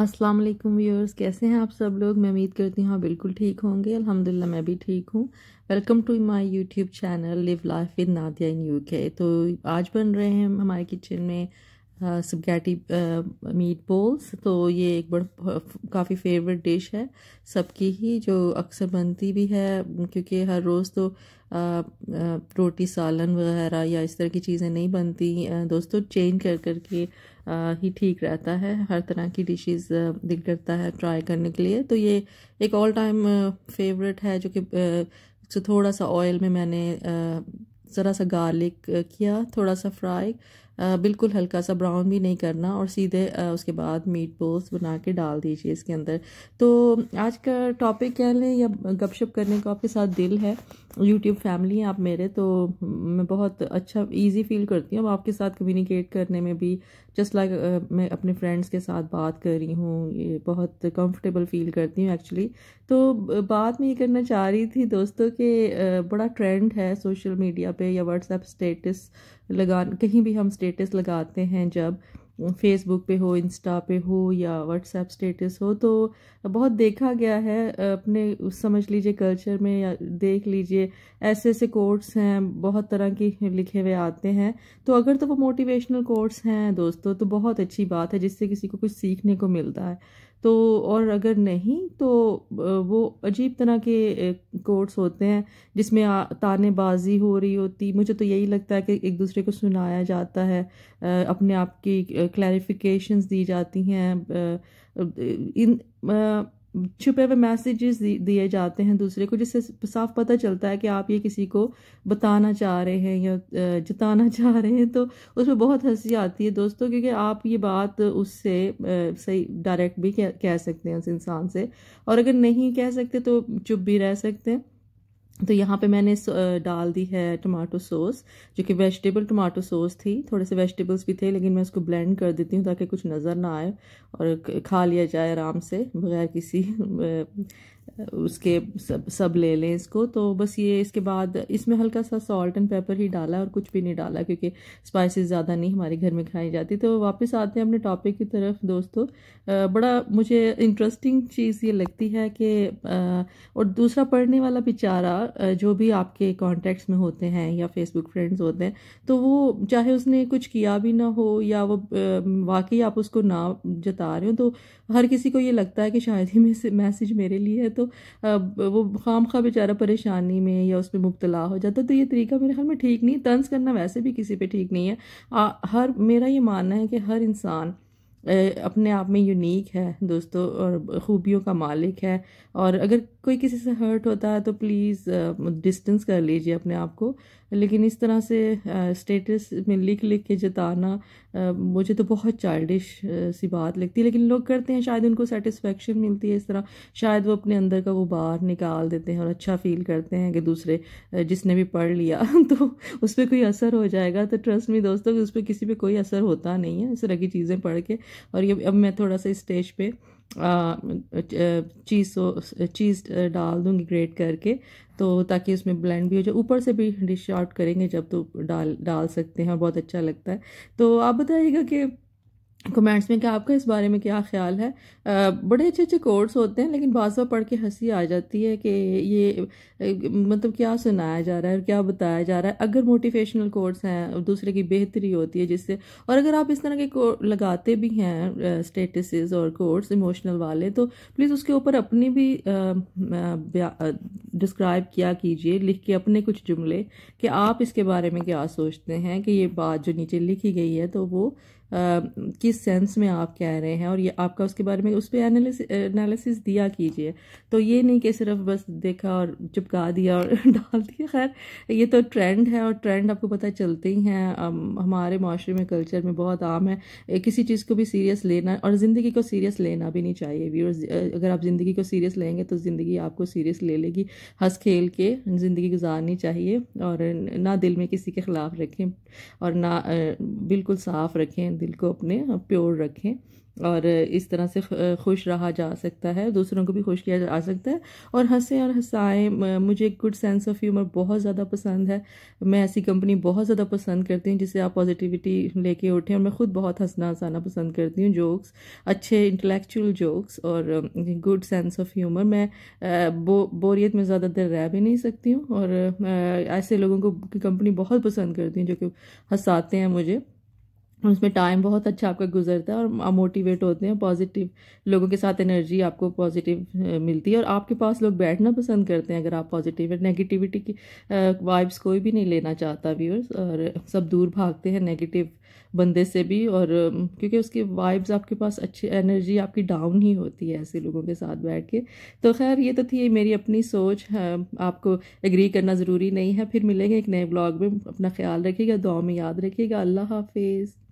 अस्सलाम वालेकुम व्यूअर्स कैसे हैं आप सब लोग मैं उम्मीद करती हूँ बिल्कुल ठीक होंगे अल्हम्दुलिल्लाह मैं भी ठीक हूँ welcome to my YouTube channel live life with Nadia in UK तो आज बन रहे हैं हमारे किचन में स्पगैटी मीट बोल्स तो ये एक बड़ा काफ़ी फेवरेट डिश है सबकी ही जो अक्सर बनती भी है क्योंकि हर रोज़ तो आ, आ, रोटी सालन वगैरह या इस तरह की चीज़ें नहीं बनती आ, दोस्तों तो चेंज कर कर के ही ठीक रहता है हर तरह की डिशेस दिल करता है ट्राई करने के लिए तो ये एक ऑल टाइम फेवरेट है जो कि तो थोड़ा सा ऑयल में मैंने ज़रा सा गार्लिक किया थोड़ा सा फ्राई बिल्कुल हल्का सा ब्राउन भी नहीं करना और सीधे उसके बाद मीट बोल्स बना के डाल दीजिए इसके अंदर तो आज का टॉपिक कह लें या गपशप करने का आपके साथ दिल है यूट्यूब फैमिली हैं आप मेरे तो मैं बहुत अच्छा इजी फील करती हूँ आपके साथ कम्युनिकेट करने में भी जस्ट लाइक मैं अपने फ्रेंड्स के साथ बात कर रही हूँ ये बहुत कंफर्टेबल फील करती हूँ एक्चुअली तो बात मैं ये करना चाह रही थी दोस्तों के बड़ा ट्रेंड है सोशल मीडिया पे या व्हाट्सएप स्टेटस लगा कहीं भी हम स्टेटस लगाते हैं जब फेसबुक पे हो इंस्टा पे हो या व्हाट्सएप स्टेटस हो तो बहुत देखा गया है अपने समझ लीजिए कल्चर में या देख लीजिए ऐसे ऐसे कोर्ट्स हैं बहुत तरह के लिखे हुए आते हैं तो अगर तो वो मोटिवेशनल कोर्ट्स हैं दोस्तों तो बहुत अच्छी बात है जिससे किसी को कुछ सीखने को मिलता है तो और अगर नहीं तो वो अजीब तरह के कोर्ट्स होते हैं जिसमें तानेबाजी हो रही होती मुझे तो यही लगता है कि एक दूसरे को सुनाया जाता है अपने आप की क्लैरिफिकेशंस दी जाती हैं इन छुपे हुए मैसेजेस दिए जाते हैं दूसरे को जिससे साफ पता चलता है कि आप ये किसी को बताना चाह रहे हैं या जताना चाह रहे हैं तो उसमें बहुत हंसी आती है दोस्तों क्योंकि आप ये बात उससे सही डायरेक्ट भी कह, कह सकते हैं उस इंसान से और अगर नहीं कह सकते तो चुप भी रह सकते हैं तो यहाँ पे मैंने डाल दी है टमाटो सॉस जो कि वेजिटेबल टमाटो सॉस थी थोड़े से वेजिटेबल्स भी थे लेकिन मैं उसको ब्लेंड कर देती हूँ ताकि कुछ नज़र ना आए और खा लिया जाए आराम से बगैर किसी उसके सब सब ले लें इसको तो बस ये इसके बाद इसमें हल्का सा सॉल्ट एंड पेपर ही डाला और कुछ भी नहीं डाला क्योंकि स्पाइसेस ज़्यादा नहीं हमारे घर में खाई जाती तो वापस आते हैं अपने टॉपिक की तरफ दोस्तों बड़ा मुझे इंटरेस्टिंग चीज़ ये लगती है कि और दूसरा पढ़ने वाला बेचारा जो भी आपके कॉन्टैक्ट्स में होते हैं या फेसबुक फ्रेंड्स होते हैं तो वो चाहे उसने कुछ किया भी ना हो या वो वाकई आप उसको ना जता रहे हो तो हर किसी को ये लगता है कि शायद ही मैसेज मेरे लिए है तो वो खाम खा बेचारा परेशानी में या उसमें मुबतला हो जाता तो ये तरीका मेरे ख्याल में ठीक नहीं तंज करना वैसे भी किसी पे ठीक नहीं है आ, हर मेरा ये मानना है कि हर इंसान अपने आप में यूनिक है दोस्तों और ख़ूबियों का मालिक है और अगर कोई किसी से हर्ट होता है तो प्लीज़ डिस्टेंस कर लीजिए अपने आप को लेकिन इस तरह से स्टेटस में लिख लिख के जताना मुझे तो बहुत चाइल्डिश सी बात लगती है लेकिन लोग करते हैं शायद उनको सेटिस्फेक्शन मिलती है इस तरह शायद वो अपने अंदर का वो बाहर निकाल देते हैं और अच्छा फील करते हैं कि दूसरे जिसने भी पढ़ लिया तो उस पर कोई असर हो जाएगा तो ट्रस्ट में दोस्तों उस पर किसी पर कोई असर होता नहीं है इस तरह की चीज़ें पढ़ के और ये अब मैं थोड़ा सा स्टेज पे चीज़ चीज़ डाल दूँगी ग्रेट करके तो ताकि उसमें ब्लेंड भी हो जाए ऊपर से भी डिश आउट करेंगे जब तो डाल डाल सकते हैं बहुत अच्छा लगता है तो आप बताइएगा कि कमेंट्स में कि आपका इस बारे में क्या ख्याल है आ, बड़े अच्छे अच्छे कोर्स होते हैं लेकिन बाज़ पढ़ के हंसी आ जाती है कि ये मतलब क्या सुनाया जा रहा है और क्या बताया जा रहा है अगर मोटिवेशनल कोर्स हैं दूसरे की बेहतरी होती है जिससे और अगर आप इस तरह के लगाते भी हैं स्टेटस और कोर्स इमोशनल वाले तो प्लीज़ उसके ऊपर अपनी भी डिस्क्राइब किया कीजिए लिख के अपने कुछ जुमले कि आप इसके बारे में क्या सोचते हैं कि ये बात जो नीचे लिखी गई है तो वो किस सेंस में आप कह रहे हैं और ये आपका उसके बारे में उस पर एनालिसिस दिया कीजिए तो ये नहीं कि सिर्फ बस देखा और चिपका दिया और डाल दिया खैर ये तो ट्रेंड है और ट्रेंड आपको पता चलते ही हैं हमारे माशरे में कल्चर में बहुत आम है किसी चीज़ को भी सीरियस लेना और ज़िंदगी को सीरियस लेना भी नहीं चाहिए व्यूअर्स अगर आप ज़िंदगी को सीरियस लेंगे तो ज़िंदगी आपको सीरियस ले लेगी हंस खेल के ज़िंदगी गुजारनी चाहिए और ना दिल में किसी के ख़िलाफ़ रखें और ना बिल्कुल साफ़ रखें दिल को अपने प्योर रखें और इस तरह से खुश रहा जा सकता है दूसरों को भी खुश किया जा सकता है और हंसें और हंसाएं मुझे गुड सेंस ऑफ ह्यूमर बहुत ज़्यादा पसंद है मैं ऐसी कंपनी बहुत ज़्यादा पसंद करती हूँ जिससे आप पॉजिटिविटी लेके उठें और मैं खुद बहुत हंसना हंसाना पसंद करती हूँ जोक्स अच्छे इंटेलेक्चुअल जोक्स और गुड सेंस ऑफ ह्यूमर मैं बो, बोरियत में ज़्यादा देर रह भी नहीं सकती हूँ और ऐसे लोगों को कंपनी बहुत पसंद करती हूँ जो कि हंसाते हैं मुझे उसमें टाइम बहुत अच्छा आपका गुजरता है और आप मोटिवेट होते हैं पॉजिटिव लोगों के साथ एनर्जी आपको पॉजिटिव मिलती है और आपके पास लोग बैठना पसंद करते हैं अगर आप पॉजिटिव है नेगेटिविटी की वाइब्स कोई भी नहीं लेना चाहता व्यूअर्स और सब दूर भागते हैं नेगेटिव बंदे से भी और क्योंकि उसकी वाइब्स आपके पास अच्छी एनर्जी आपकी डाउन ही होती है ऐसे लोगों के साथ बैठ के तो खैर ये तो थी मेरी अपनी सोच आपको एग्री करना ज़रूरी नहीं है फिर मिलेंगे एक नए ब्लॉग में अपना ख्याल रखिएगा दुआ में याद रखिएगा अल्लाह हाफिज़